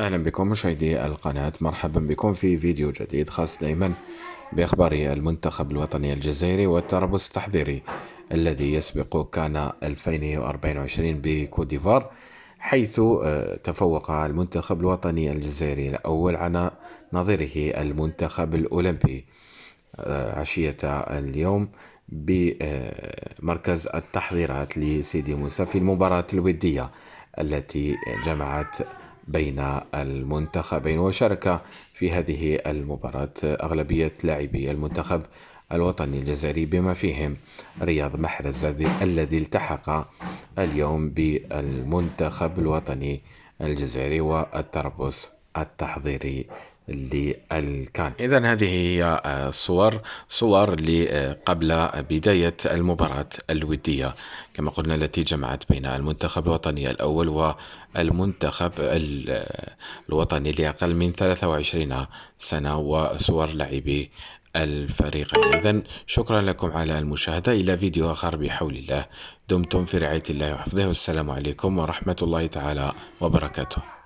أهلا بكم مشاهدي القناة مرحبا بكم في فيديو جديد خاص دائما بأخبار المنتخب الوطني الجزائري والتربص التحضيري الذي يسبق كان 2024 بكوت ديفوار حيث آه، تفوق المنتخب الوطني الجزائري الأول على نظيره المنتخب الأولمبي آه، عشية اليوم بمركز التحضيرات لسيدي موسى في المباراة الودية التي جمعت بين المنتخبين وشارك في هذه المباراة أغلبية لاعبي المنتخب الوطني الجزائري بما فيهم رياض محرز الذي التحق اليوم بالمنتخب الوطني الجزائري والتربص التحضيري للكان إذا هذه هي آه، صور صور آه، قبل بداية المباراة الودية كما قلنا التي جمعت بين المنتخب الوطني الأول والمنتخب آه، الوطني لأقل من 23 سنة وصور لاعبي الفريقين إذا شكرا لكم على المشاهدة إلى فيديو آخر بحول الله دمتم في رعاية الله وحفظه والسلام عليكم ورحمة الله تعالى وبركاته